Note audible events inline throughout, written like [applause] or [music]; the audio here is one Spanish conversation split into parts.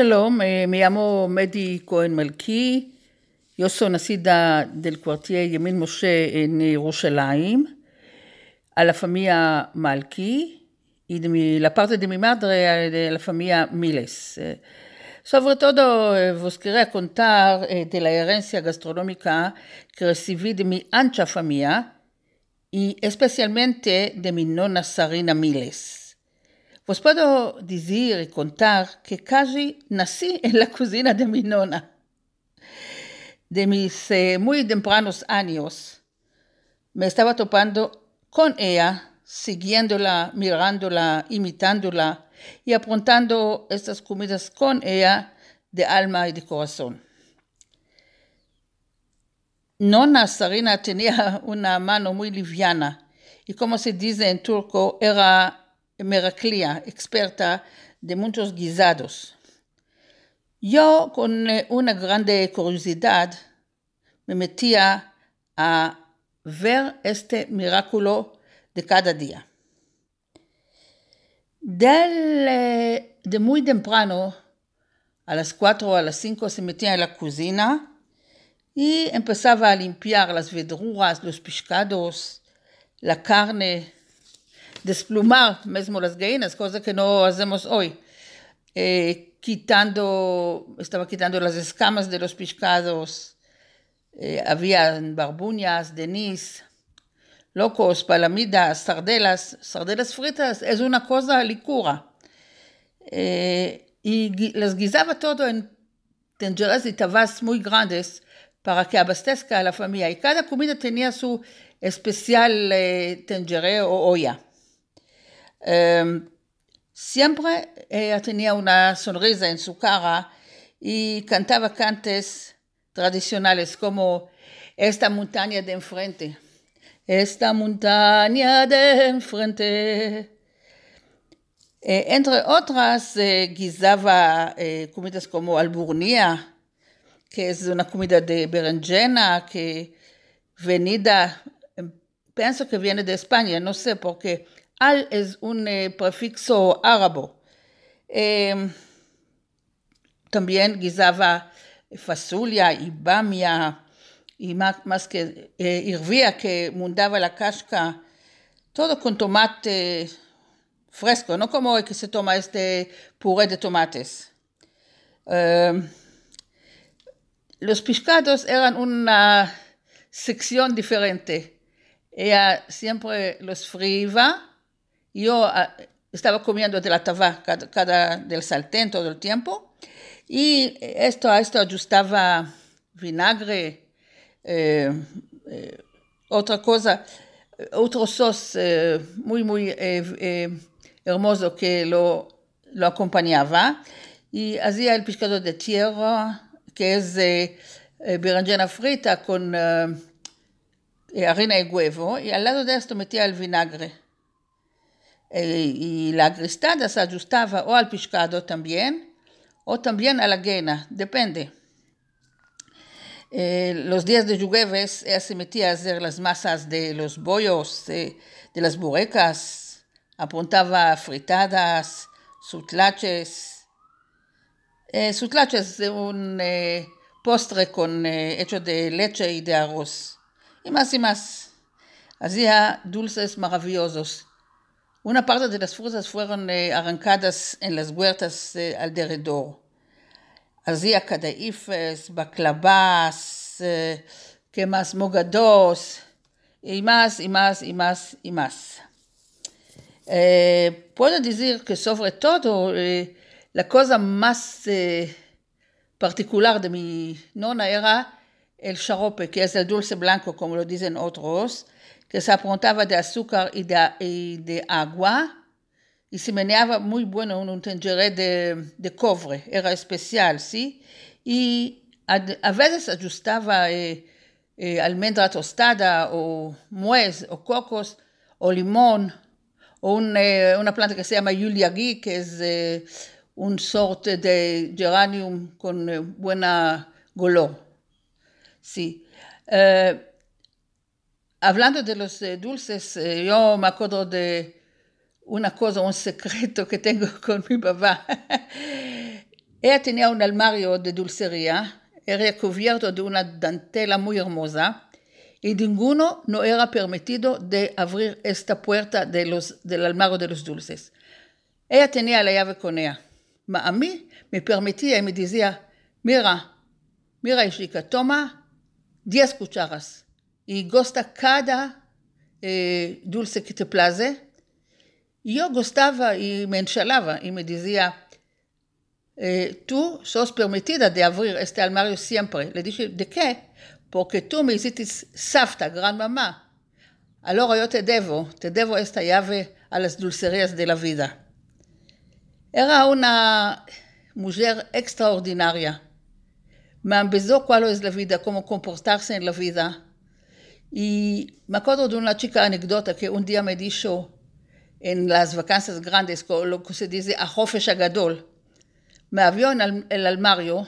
שלום, מיאמו מדי כהן מלכי, יוסו נסידה דל קוורטיה ימין משה ירושלים, הלה פמיה מלכי, la parte de mi madre de la familia Miles. Sobre todo vos quería contar de la herencia gastronómica que recibí de mi ancha familia y especialmente de mi nona Sarina Miles. Pues puedo decir y contar que casi nací en la cocina de mi nona. De mis eh, muy tempranos años me estaba topando con ella, siguiéndola, mirándola, imitándola y apuntando estas comidas con ella de alma y de corazón. Nona Sarina tenía una mano muy liviana y como se dice en turco, era experta de muchos guisados. Yo, con eh, una grande curiosidad, me metía a ver este miraculo de cada día. Del, eh, de muy temprano, a las cuatro o a las cinco, se metía en la cocina y empezaba a limpiar las verduras, los pescados, la carne, desplumar mismo las gallinas, cosa que no hacemos hoy. Eh, quitando, estaba quitando las escamas de los pescados, eh, había barbuñas, denis, locos, palamidas, sardelas, sardelas fritas, es una cosa licura. Eh, y las guisaba todo en tangeres y tabas muy grandes para que abastezca a la familia. Y cada comida tenía su especial eh, o olla. Em, siempre ella eh, tenía una sonrisa en su cara y cantaba cantes tradicionales como Esta montaña de enfrente. Esta montaña de enfrente. Eh, entre otras, eh, guisaba comidas como alburnía, que es una comida de berenjena que venida, em, pienso que viene de España, no sé, por qué, al es un eh, prefixo árabe. Em, también guisaba fasulia y bamia y más, que eh, que mundaba la casca, todo con tomate fresco, no como el que se toma este puré de tomates. Em, los pescados eran una sección diferente. Ella siempre los fría yo ah, estaba comiendo de la tava cada, del todo el tiempo y esto a esto ajustaba vinagre, eh, eh, otra cosa, otro sos eh, muy, muy hermoso que lo, acompañaba y hacía el pescado de tierra, que es berenjena frita con harina y huevo y al lado de esto metía el vinagre. Eh, y la cristada se ajustaba o al pescado también o también a la guena, depende. Eh, los días de jueves ella eh, se metía a hacer las masas de los bollos, de las burecas, apuntaba fritadas, sutlaches. Eh, sutlaches es un postre con, hecho de leche y de arroz. Y más y más. Hacía dulces maravillosos. Una parte de las fuerzas fueron arrancadas en las huertas alrededor. Hacía cadaifes, baclavas, que más mogados, y más, y más, y más, y más. Eh, puedo decir que sobre todo eh, la cosa más eh, particular de mi nona era el charope, que es el dulce blanco, como lo dicen otros, que se apuntaba de azúcar y de, agua y se meneaba muy bueno en un tengeré de, de, cobre, era especial, ¿sí? Y a, veces ajustaba eh, eh, almendra tostada o nuez o cocos o limón o eh, una planta que se llama yuliagui, que es un sorte de geranium con buena golor, ¿sí? Hablando de los eh, dulces, eh, yo me acuerdo de una cosa, un secreto que tengo [laughs] con mi papá. Ella tenía un armario de dulcería, era cubierto de una dantela muy hermosa y ninguno no era permitido de abrir esta puerta de los, del armario de los dulces. Ella tenía la llave con ella. A mí me permitía y me decía, mira, mira, chica, toma 10 cucharas. y gosta cada eh, dulce que te place. Yo gostaba y me enchilaba y me decía, eh, tú sos permitida de abrir este armario siempre. Le dije, ¿de qué? Porque tú me hiciste safta, gran mamá. Allora yo te debo, te debo esta llave a las dulcerías de la vida. Era una mujer extraordinaria. Me ambizó cuál es la vida, cómo comportarse en la vida. Y me acuerdo de una chica anécdota que un día me dijo en las vacancias grandes, con lo que se dice a Hofesh Agadol, me avió en el, el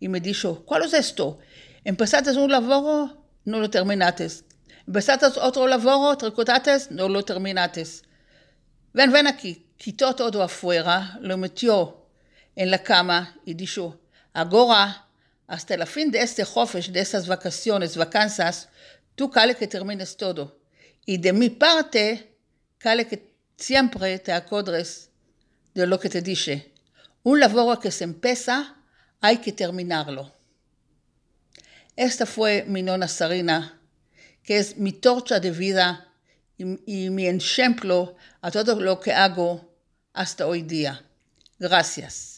y me dijo, ¿cuál es esto? ¿Empezaste un lavoro, No lo terminaste. ¿Empezaste otro laboro? ¿Tricotaste? No lo terminates Ven, ven aquí. Quitó todo afuera, lo metió en la cama y dijo, agora hasta la fin de este Jofesh, de estas vacaciones, vacanzas, tú cale que termines todo. Y de mi parte, cale que siempre te acodres de lo que te dije. Un labor que se empieza, hay que terminarlo. Esta fue mi nona Sarina, que es mi torcha de vida y, y mi ejemplo a todo lo que hago hasta hoy día. Gracias.